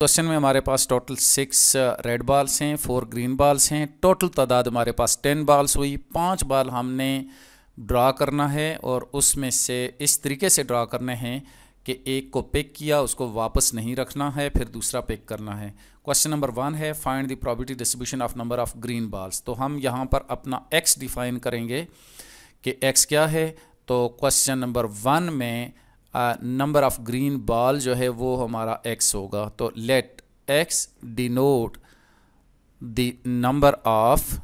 question में हमारे पास total six red uh, balls हैं फोर ग्रीन बॉल्स हैं टोटल तादाद हमारे पास टेन बॉल्स हुई पांच बॉल हमने ड्रा करना है और उसमें से इस तरीके से ड्रा करने हैं कि एक को पिक किया उसको वापस नहीं रखना है फिर दूसरा पिक करना है क्वेश्चन नंबर वन है find the probability distribution of number of green balls तो हम यहाँ पर अपना एक्स डिफाइन करेंगे कि एक्स क्या है तो क्वेश्चन नंबर वन में नंबर ऑफ ग्रीन बॉल जो है वो हमारा एक्स होगा तो let x denote the number of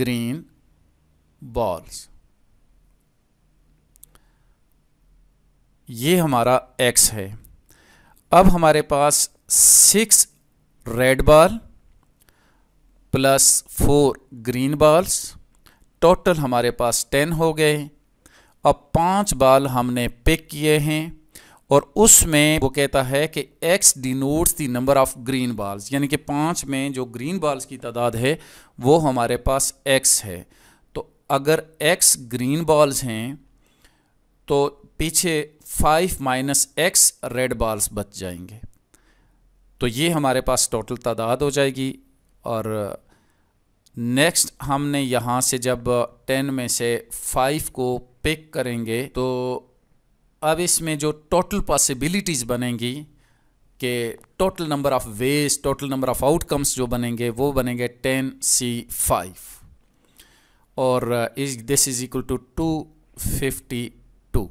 green balls ये हमारा एक्स है अब हमारे पास six red ball plus four green balls total हमारे पास टेन हो गए अब पांच बाल हमने पिक किए हैं और उसमें वो कहता है कि x denotes the number of green balls यानी कि पाँच में जो ग्रीन बॉल्स की तादाद है वो हमारे पास एक्स है तो अगर एक्स ग्रीन बॉल्स हैं तो पीछे five minus x red balls बच जाएंगे तो ये हमारे पास टोटल तादाद हो जाएगी और नेक्स्ट हमने यहाँ से जब टेन में से फाइव को पिक करेंगे तो अब इसमें जो टोटल पॉसिबिलिटीज़ बनेंगी के total number of ways total number of outcomes जो बनेंगे वो बनेंगे टेन सी फाइव और is this is equal to two fifty two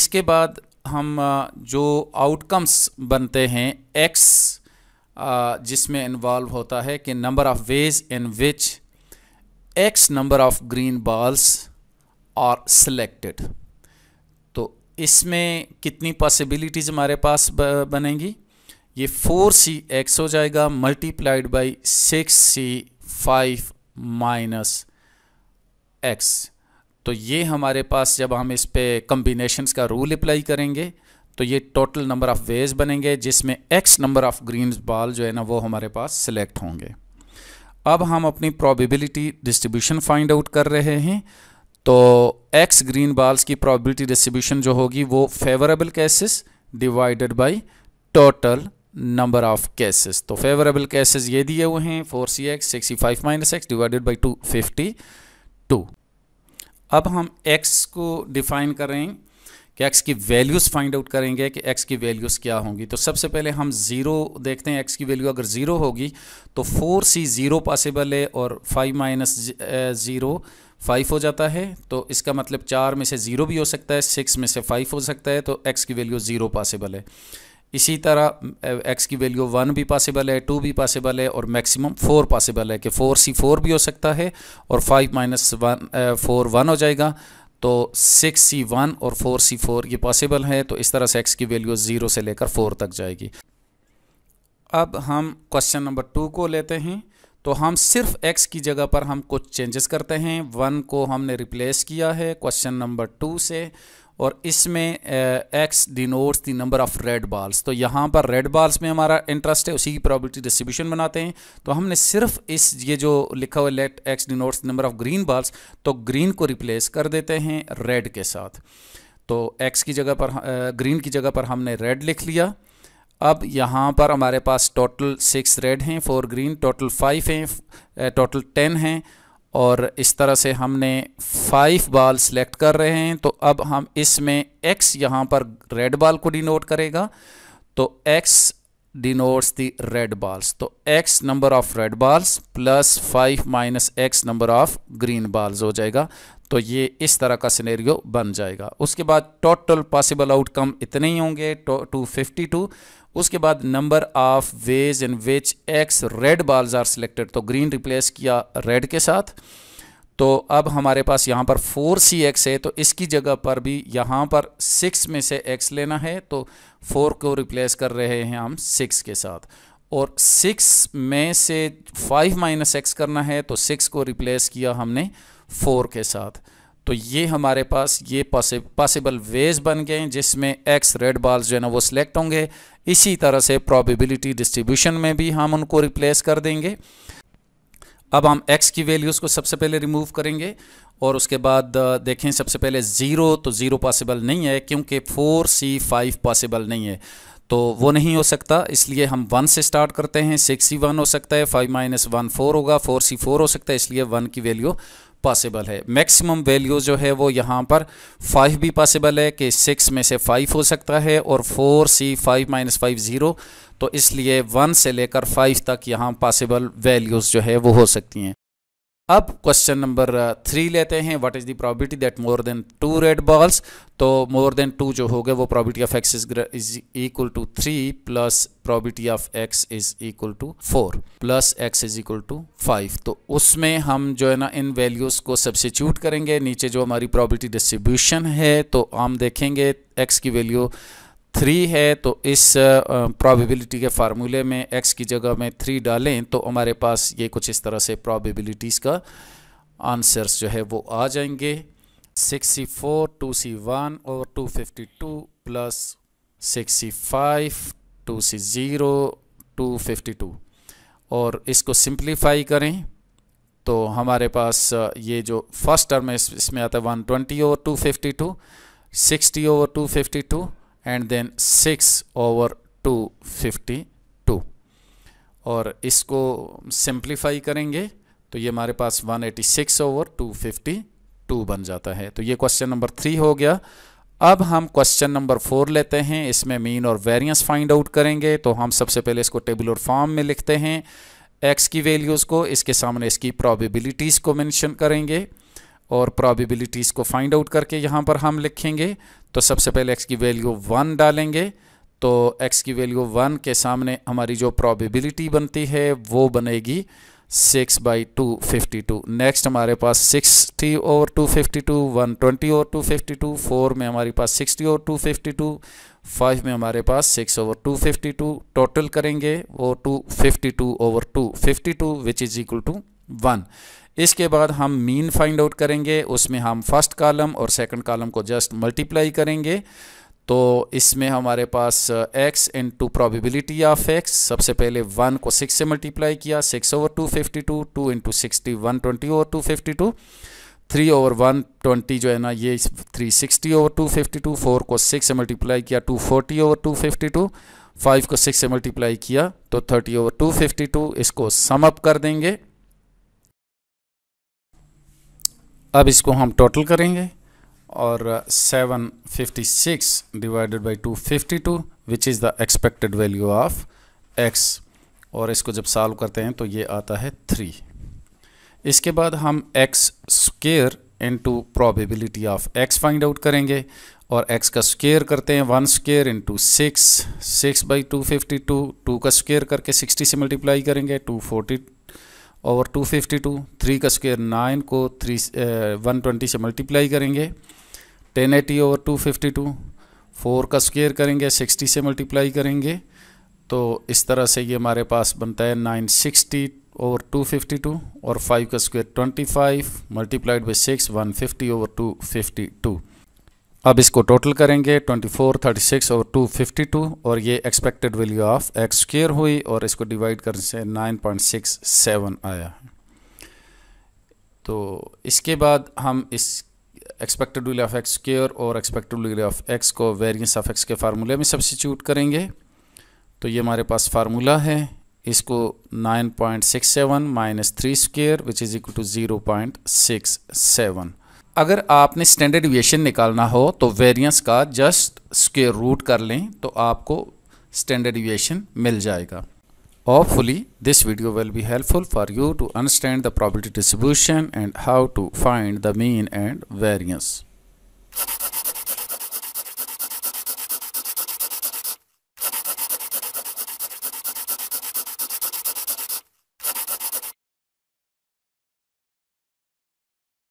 इसके बाद हम uh, जो आउटकम्स बनते हैं एक्स uh, जिसमें इन्वॉल्व होता है कि number of ways in which x number of green balls are selected तो इसमें कितनी पॉसिबिलिटीज़ हमारे पास बनेंगी ये फोर सी एक्स हो जाएगा multiplied by six C five minus x तो ये हमारे पास जब हम इस पर कम्बिनेशन का रूल अप्लाई करेंगे तो ये टोटल नंबर ऑफ़ वेज बनेंगे जिसमें x number of green ball जो है ना वो हमारे पास सिलेक्ट होंगे अब हम अपनी प्रोबेबिलिटी डिस्ट्रीब्यूशन फाइंड आउट कर रहे हैं तो एक्स ग्रीन बाल्स की प्रोबेबिलिटी डिस्ट्रीब्यूशन जो होगी वो favourable cases divided by total number of cases तो फेवरेबल केसेस ये दिए हुए हैं four C x sixty five minus x divided by two fifty two अब हम एक्स को डिफाइन करें कि एक्स की वैल्यूज़ फाइंड आउट करेंगे कि एक्स की वैल्यूज़ क्या होंगी तो सबसे पहले हम ज़ीरो देखते हैं एक्स की वैल्यू अगर ज़ीरो होगी तो फोर सी ज़ीरो पॉसिबल है और फाइव माइनस ज़ीरो फाइव हो जाता है तो इसका मतलब चार में से ज़ीरो भी हो सकता है सिक्स में से फाइव हो सकता है तो एक्स की वैल्यू ज़ीरो पॉसिबल है इसी तरह एक्स की वैल्यू वन भी पॉसिबल है टू भी पॉसिबल है और मैक्सिमम फोर पॉसिबल है कि फोर सी फोर भी हो सकता है और five minus one four one हो जाएगा तो सिक्स सी वन और फोर सी फोर ये पॉसिबल है तो इस तरह से एक्स की वैल्यू ज़ीरो से लेकर फोर तक जाएगी अब हम क्वेश्चन नंबर टू को लेते हैं तो हम सिर्फ एक्स की जगह पर हम कुछ चेंजेस करते हैं वन को हमने रिप्लेस किया है क्वेश्चन नंबर टू से और इसमें x denotes the number of red balls तो यहाँ पर रेड बॉल्स में हमारा इंटरेस्ट है उसी की प्रॉबिलिटी डिस्ट्रीब्यूशन बनाते हैं तो हमने सिर्फ इस ये जो लिखा हुआ let x denotes number of green balls तो ग्रीन को रिप्लेस कर देते हैं रेड के साथ तो एक्स की जगह पर ग्रीन की जगह पर हमने रेड लिख लिया अब यहाँ पर हमारे पास टोटल सिक्स रेड हैं फोर ग्रीन टोटल फाइव हैं टोटल टेन हैं और इस तरह से हमने फाइव बाल सेलेक्ट कर रहे हैं तो अब हम इसमें एक्स यहाँ पर रेड बाल को डिनोट करेगा तो x denotes the red balls तो x number of red balls plus five minus x number of green balls हो जाएगा तो ये इस तरह का सिनेरियो बन जाएगा उसके बाद टोटल पॉसिबल आउटकम इतने ही होंगे टू फिफ्टी टू उसके बाद number of ways in which x red balls are selected तो ग्रीन रिप्लेस किया रेड के साथ तो अब हमारे पास यहाँ पर फोर सी एक्स है तो इसकी जगह पर भी यहाँ पर सिक्स में से एक्स लेना है तो फोर को रिप्लेस कर रहे हैं हम सिक्स के साथ और सिक्स में से फाइव माइनस एक्स करना है तो सिक्स को रिप्लेस किया हमने फोर के साथ तो ये हमारे पास ये पॉसिबल वेज बन गए जिसमें एक्स रेड बॉल्स जो है ना वो सिलेक्ट होंगे इसी तरह से प्रॉबिबिलिटी डिस्ट्रीब्यूशन में भी हम उनको रिप्लेस कर देंगे अब हम एक्स की वैल्यूज़ को सबसे पहले रिमूव करेंगे और उसके बाद देखें सबसे पहले ज़ीरो तो ज़ीरो पॉसिबल नहीं है क्योंकि फोर सी फाइव पॉसिबल नहीं है तो वो नहीं हो सकता इसलिए हम वन से स्टार्ट करते हैं सिक्स ही वन हो सकता है फाइव माइनस वन फोर होगा फोर सी फोर हो सकता है इसलिए वन की वैल्यू पॉसिबल है मैक्सिमम वैल्यू जो है वो यहाँ पर फाइव भी पॉसिबल है कि सिक्स में से फाइव हो सकता है और four C five minus five zero तो इसलिए वन से लेकर फाइव तक यहाँ पॉसिबल वैल्यूज़ जो है वो हो सकती हैं अब क्वेश्चन नंबर थ्री लेते हैं what is the probability that more than two red balls तो मोर देन टू जो हो गए वो probability of x is is equal to three plus probability of x is equal to four plus x is equal to five तो उसमें हम जो है ना इन वैल्यूज़ को सब्सिट्यूट करेंगे नीचे जो हमारी प्रॉबिलिटी डिस्ट्रीब्यूशन है तो हम देखेंगे एक्स की वैल्यू थ्री है तो इस प्रोबेबिलिटी के फार्मूले में एक्स की जगह में थ्री डालें तो हमारे पास ये कुछ इस तरह से प्रोबेबिलिटीज़ का आंसर्स जो है वो आ जाएंगे sixty four two C one और two fifty two plus sixty five two C zero two fifty two और इसको सिंप्लीफाई करें तो हमारे पास ये जो फर्स्ट टर्म है इसमें आता है one twenty over two fifty two sixty over two fifty two and then six over two fifty two और इसको सिंप्लीफाई करेंगे तो ये हमारे पास one eighty six over two fifty two बन जाता है तो ये क्वेश्चन नंबर थ्री हो गया अब हम क्वेश्चन नंबर फोर लेते हैं इसमें मीन और वेरियंस फाइंड आउट करेंगे तो हम सबसे पहले इसको और फॉर्म में लिखते हैं एक्स की वैल्यूज़ को इसके सामने इसकी प्रॉबिबिलिटीज़ को मेंशन करेंगे और प्रॉबिबिलिटीज़ को फाइंड आउट करके यहाँ पर हम लिखेंगे तो सबसे पहले एक्स की वैल्यू वन डालेंगे तो एक्स की वैल्यू वन के सामने हमारी जो प्रॉबिबिलिटी बनती है वो बनेगी six by two fifty two next हमारे पास सिक्सटी और two fifty two one twenty और टू फिफ्टी टू फोर में हमारे पास सिक्सटी और टू फिफ्टी टू फाइव में हमारे पास six over two fifty two total करेंगे वो two fifty two over two fifty two which is equal to one इसके बाद हम मीन फाइंड आउट करेंगे उसमें हम फर्स्ट कॉलम और सेकंड कॉलम को जस्ट मल्टीप्लाई करेंगे तो इसमें हमारे पास x into probability of x सबसे पहले वन को सिक्स से मल्टीप्लाई किया six over two fifty two two into sixty one twenty over two fifty two three over one twenty जो है ना ये three sixty over two fifty two four को सिक्स से मल्टीप्लाई किया two forty over two fifty two five को six से multiply किया तो thirty over two fifty two इसको सम अप कर देंगे अब इसको हम टोटल करेंगे और 756 divided by 252 which is the expected value of x और इसको जब सॉल्व करते हैं तो ये आता है थ्री इसके बाद हम x square into probability of x find out करेंगे और एक्स का स्केयर करते हैं one square into six six by two fifty two two का स्केयर करके सिक्सटी से मल्टीप्लाई करेंगे टू फोर्टी फिफ्टी 252 3 का स्क्वायर 9 को 3 120 uh, से मल्टीप्लाई करेंगे 1080 ओवर 252 4 का स्क्वायर करेंगे 60 से मल्टीप्लाई करेंगे तो इस तरह से ये हमारे पास बनता है 960 ओवर 252 और 5 का स्क्वायर 25 मल्टीप्लाइड बाई 6 150 ओवर 252 अब इसको टोटल करेंगे 24, 36 और 252 और ये expected value of x square हुई और इसको डिवाइड करने से 9.67 आया तो इसके बाद हम इस expected value of x square और एक्सपेक्टेड वैल्यू ऑफ एक्स को वेरियंस ऑफ एक्स के फार्मूले में सब्सिट्यूट करेंगे तो ये हमारे पास फार्मूला है इसको 9.67 point six seven minus three square which is equal to zero point six seven अगर आपने स्टैंडर्ड वियशन निकालना हो तो वेरियंस का जस्ट स्केयर रूट कर लें तो आपको स्टैंडर्ड वियशन मिल जाएगा hopefully this video will be helpful for you to understand the probability distribution and how to find the mean and variance